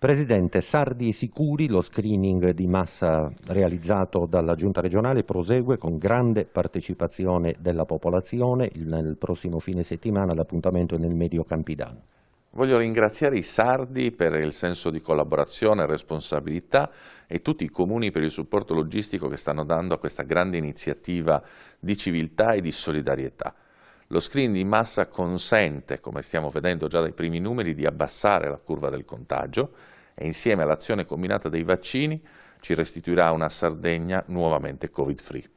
Presidente, Sardi sicuri, lo screening di massa realizzato dalla Giunta regionale prosegue con grande partecipazione della popolazione. Nel prossimo fine settimana l'appuntamento è nel Medio Campidano. Voglio ringraziare i sardi per il senso di collaborazione e responsabilità e tutti i comuni per il supporto logistico che stanno dando a questa grande iniziativa di civiltà e di solidarietà. Lo screening di massa consente, come stiamo vedendo già dai primi numeri, di abbassare la curva del contagio e insieme all'azione combinata dei vaccini ci restituirà una Sardegna nuovamente Covid-free.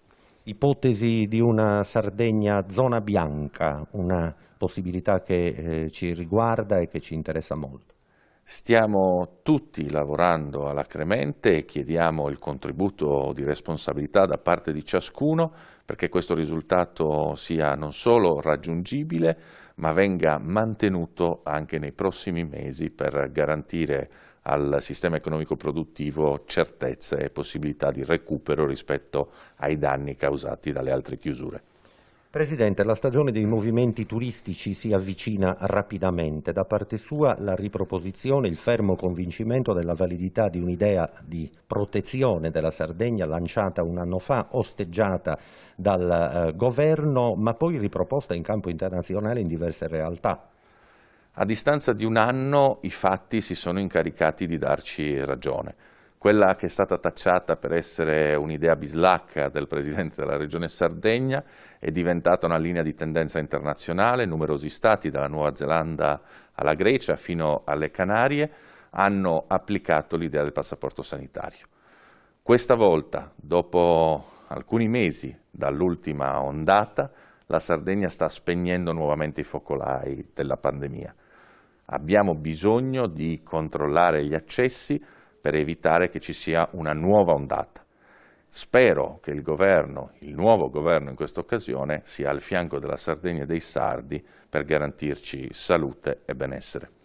Ipotesi di una Sardegna zona bianca, una possibilità che eh, ci riguarda e che ci interessa molto. Stiamo tutti lavorando alacremente e chiediamo il contributo di responsabilità da parte di ciascuno perché questo risultato sia non solo raggiungibile ma venga mantenuto anche nei prossimi mesi per garantire al sistema economico produttivo certezze e possibilità di recupero rispetto ai danni causati dalle altre chiusure. Presidente, la stagione dei movimenti turistici si avvicina rapidamente. Da parte sua la riproposizione, il fermo convincimento della validità di un'idea di protezione della Sardegna lanciata un anno fa, osteggiata dal eh, governo, ma poi riproposta in campo internazionale in diverse realtà. A distanza di un anno i fatti si sono incaricati di darci ragione quella che è stata tacciata per essere un'idea bislacca del Presidente della Regione Sardegna è diventata una linea di tendenza internazionale, numerosi stati dalla Nuova Zelanda alla Grecia fino alle Canarie hanno applicato l'idea del passaporto sanitario. Questa volta, dopo alcuni mesi dall'ultima ondata, la Sardegna sta spegnendo nuovamente i focolai della pandemia. Abbiamo bisogno di controllare gli accessi, per evitare che ci sia una nuova ondata. Spero che il governo, il nuovo governo in questa occasione, sia al fianco della Sardegna e dei Sardi per garantirci salute e benessere.